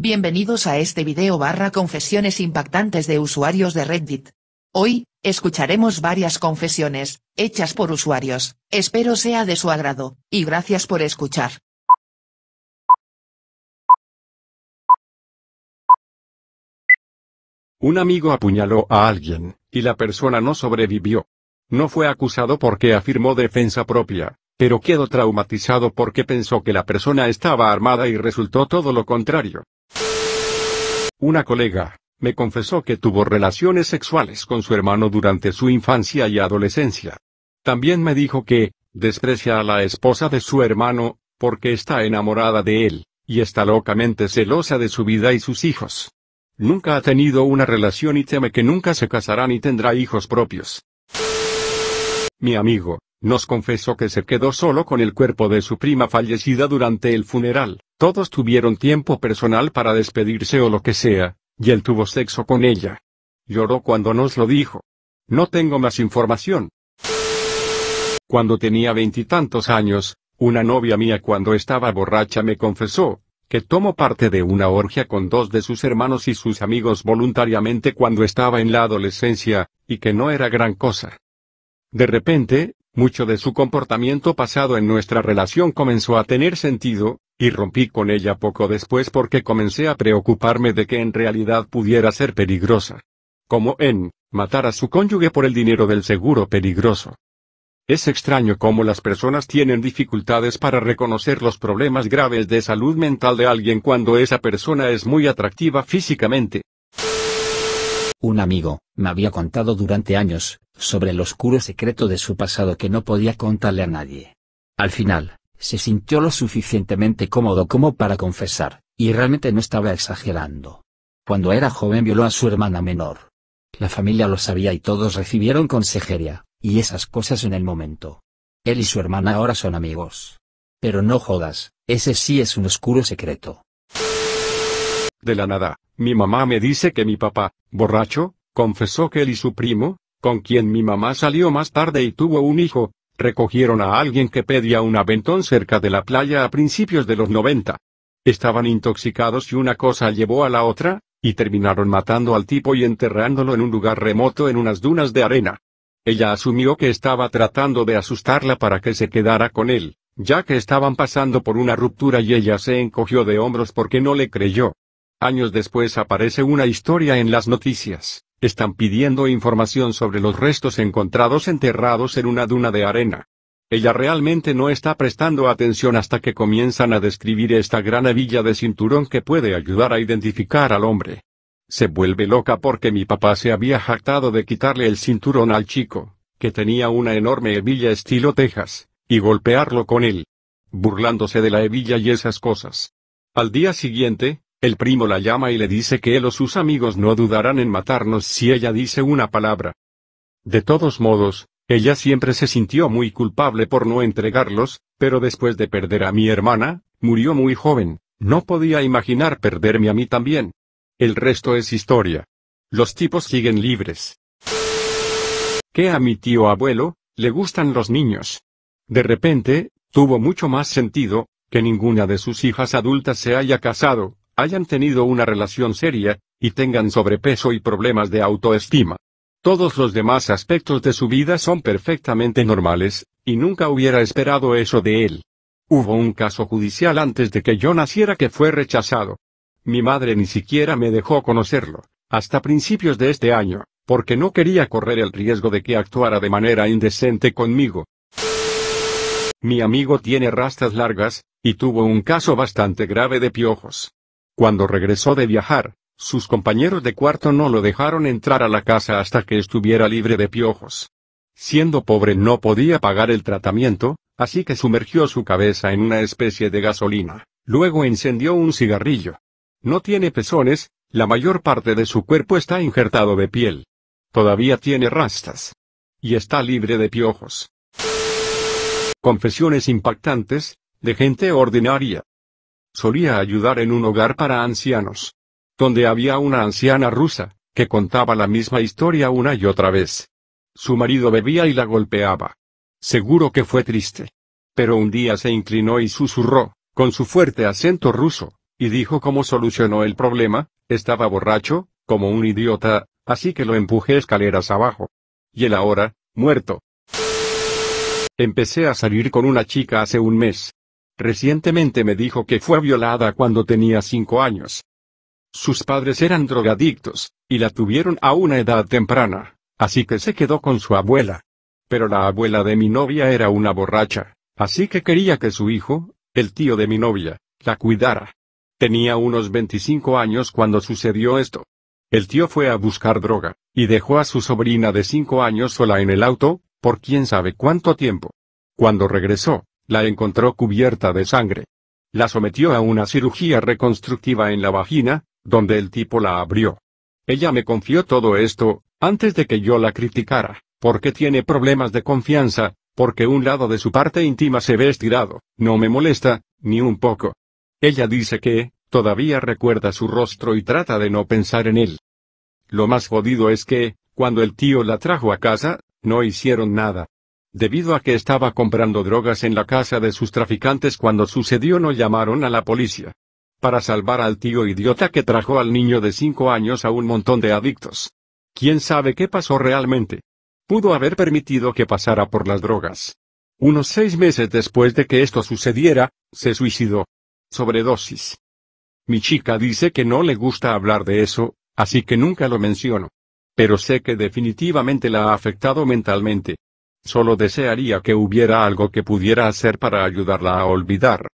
Bienvenidos a este video barra confesiones impactantes de usuarios de Reddit. Hoy, escucharemos varias confesiones, hechas por usuarios, espero sea de su agrado, y gracias por escuchar. Un amigo apuñaló a alguien, y la persona no sobrevivió. No fue acusado porque afirmó defensa propia, pero quedó traumatizado porque pensó que la persona estaba armada y resultó todo lo contrario. Una colega, me confesó que tuvo relaciones sexuales con su hermano durante su infancia y adolescencia. También me dijo que, desprecia a la esposa de su hermano, porque está enamorada de él, y está locamente celosa de su vida y sus hijos. Nunca ha tenido una relación y teme que nunca se casará ni tendrá hijos propios. Mi amigo, nos confesó que se quedó solo con el cuerpo de su prima fallecida durante el funeral, todos tuvieron tiempo personal para despedirse o lo que sea, y él tuvo sexo con ella. Lloró cuando nos lo dijo. No tengo más información. Cuando tenía veintitantos años, una novia mía cuando estaba borracha me confesó, que tomó parte de una orgia con dos de sus hermanos y sus amigos voluntariamente cuando estaba en la adolescencia, y que no era gran cosa. De repente, mucho de su comportamiento pasado en nuestra relación comenzó a tener sentido, y rompí con ella poco después porque comencé a preocuparme de que en realidad pudiera ser peligrosa. Como en, matar a su cónyuge por el dinero del seguro peligroso. Es extraño cómo las personas tienen dificultades para reconocer los problemas graves de salud mental de alguien cuando esa persona es muy atractiva físicamente. Un amigo, me había contado durante años, sobre el oscuro secreto de su pasado que no podía contarle a nadie. Al final, se sintió lo suficientemente cómodo como para confesar, y realmente no estaba exagerando. Cuando era joven violó a su hermana menor. La familia lo sabía y todos recibieron consejería, y esas cosas en el momento. Él y su hermana ahora son amigos. Pero no jodas, ese sí es un oscuro secreto. De la nada, mi mamá me dice que mi papá, borracho, confesó que él y su primo, con quien mi mamá salió más tarde y tuvo un hijo, recogieron a alguien que pedía un aventón cerca de la playa a principios de los 90. Estaban intoxicados y una cosa llevó a la otra, y terminaron matando al tipo y enterrándolo en un lugar remoto en unas dunas de arena. Ella asumió que estaba tratando de asustarla para que se quedara con él, ya que estaban pasando por una ruptura y ella se encogió de hombros porque no le creyó. Años después aparece una historia en las noticias. Están pidiendo información sobre los restos encontrados enterrados en una duna de arena. Ella realmente no está prestando atención hasta que comienzan a describir esta gran hebilla de cinturón que puede ayudar a identificar al hombre. Se vuelve loca porque mi papá se había jactado de quitarle el cinturón al chico, que tenía una enorme hebilla estilo Texas, y golpearlo con él. Burlándose de la hebilla y esas cosas. Al día siguiente, el primo la llama y le dice que él o sus amigos no dudarán en matarnos si ella dice una palabra. De todos modos, ella siempre se sintió muy culpable por no entregarlos, pero después de perder a mi hermana, murió muy joven, no podía imaginar perderme a mí también. El resto es historia. Los tipos siguen libres. Que a mi tío abuelo, le gustan los niños. De repente, tuvo mucho más sentido, que ninguna de sus hijas adultas se haya casado, hayan tenido una relación seria, y tengan sobrepeso y problemas de autoestima. Todos los demás aspectos de su vida son perfectamente normales, y nunca hubiera esperado eso de él. Hubo un caso judicial antes de que yo naciera que fue rechazado. Mi madre ni siquiera me dejó conocerlo, hasta principios de este año, porque no quería correr el riesgo de que actuara de manera indecente conmigo. Mi amigo tiene rastas largas, y tuvo un caso bastante grave de piojos. Cuando regresó de viajar, sus compañeros de cuarto no lo dejaron entrar a la casa hasta que estuviera libre de piojos. Siendo pobre no podía pagar el tratamiento, así que sumergió su cabeza en una especie de gasolina, luego encendió un cigarrillo. No tiene pezones, la mayor parte de su cuerpo está injertado de piel. Todavía tiene rastas. Y está libre de piojos. Confesiones impactantes, de gente ordinaria solía ayudar en un hogar para ancianos. Donde había una anciana rusa, que contaba la misma historia una y otra vez. Su marido bebía y la golpeaba. Seguro que fue triste. Pero un día se inclinó y susurró, con su fuerte acento ruso, y dijo cómo solucionó el problema, estaba borracho, como un idiota, así que lo empujé escaleras abajo. Y él ahora, muerto. Empecé a salir con una chica hace un mes. Recientemente me dijo que fue violada cuando tenía cinco años. Sus padres eran drogadictos, y la tuvieron a una edad temprana, así que se quedó con su abuela. Pero la abuela de mi novia era una borracha, así que quería que su hijo, el tío de mi novia, la cuidara. Tenía unos 25 años cuando sucedió esto. El tío fue a buscar droga, y dejó a su sobrina de cinco años sola en el auto, por quién sabe cuánto tiempo. Cuando regresó, la encontró cubierta de sangre. La sometió a una cirugía reconstructiva en la vagina, donde el tipo la abrió. Ella me confió todo esto, antes de que yo la criticara, porque tiene problemas de confianza, porque un lado de su parte íntima se ve estirado, no me molesta, ni un poco. Ella dice que, todavía recuerda su rostro y trata de no pensar en él. Lo más jodido es que, cuando el tío la trajo a casa, no hicieron nada. Debido a que estaba comprando drogas en la casa de sus traficantes cuando sucedió no llamaron a la policía. Para salvar al tío idiota que trajo al niño de 5 años a un montón de adictos. ¿Quién sabe qué pasó realmente? Pudo haber permitido que pasara por las drogas. Unos seis meses después de que esto sucediera, se suicidó. Sobredosis. Mi chica dice que no le gusta hablar de eso, así que nunca lo menciono. Pero sé que definitivamente la ha afectado mentalmente. Solo desearía que hubiera algo que pudiera hacer para ayudarla a olvidar.